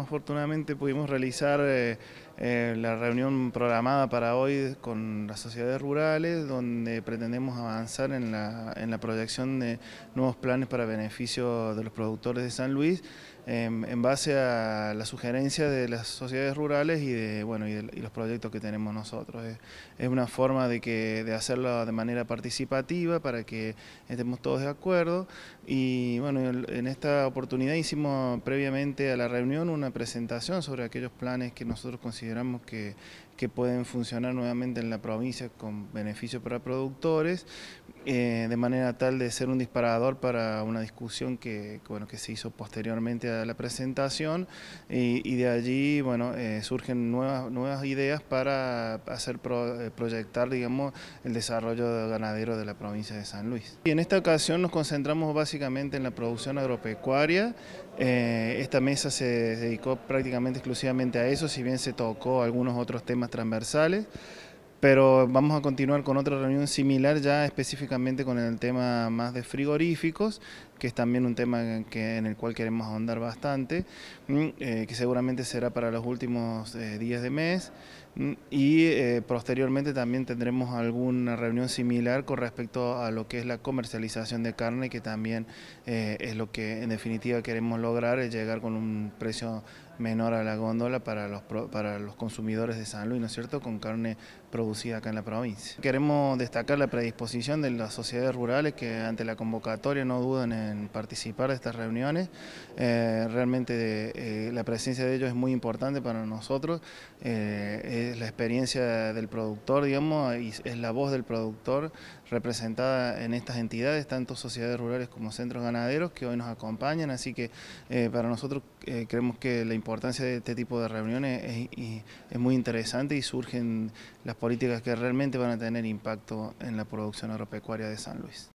Afortunadamente pudimos realizar... Eh, eh, la reunión programada para hoy con las sociedades rurales, donde pretendemos avanzar en la, proyección de nuevos planes para beneficio de los productores de San Luis, em, en base a las sugerencias de las sociedades rurales y de, bueno, y los proyectos que tenemos nosotros. Es, una forma de, que, de hacerlo de manera participativa para que estemos todos de acuerdo. Y bueno, en esta oportunidad hicimos previamente a la reunión una presentación sobre aquellos planes que nosotros consideramos consideramos que, que pueden funcionar nuevamente en la provincia con beneficio para productores, eh, de manera tal de ser un disparador para una discusión que, bueno, que se hizo posteriormente a la presentación y, de allí bueno, eh, surgen nuevas, nuevas ideas para hacer eh, proyectar digamos, el desarrollo ganadero de la provincia de San Luis. Y en esta ocasión nos concentramos básicamente en la producción agropecuaria, esta mesa se dedicó prácticamente exclusivamente a eso, si bien se tocó algunos otros temas transversales pero vamos a continuar con otra reunión similar ya específicamente con el tema más de frigoríficos, que es también un tema en el cual queremos ahondar bastante, eh, que seguramente será para los últimos eh, días de mes y eh, posteriormente también tendremos alguna reunión similar con respecto a lo que es la comercialización de carne, que también es lo que en definitiva queremos lograr, es llegar con un precio menor a la góndola para los, para los consumidores de San Luis, ¿no es cierto?, con carne producida acá en la provincia. Queremos destacar la predisposición de las sociedades rurales que ante la convocatoria no dudan en participar de estas reuniones. Eh, realmente eh, la presencia de ellos es muy importante para nosotros. Eh, es la experiencia del productor, digamos, y es la voz del productor representada en estas entidades, tanto sociedades rurales como centros ganaderos que hoy nos acompañan. Así que para nosotros creemos que la importancia de este tipo de reuniones es, es muy interesante y surgen las posibilidades políticas que realmente van a tener impacto en la producción agropecuaria de San Luis.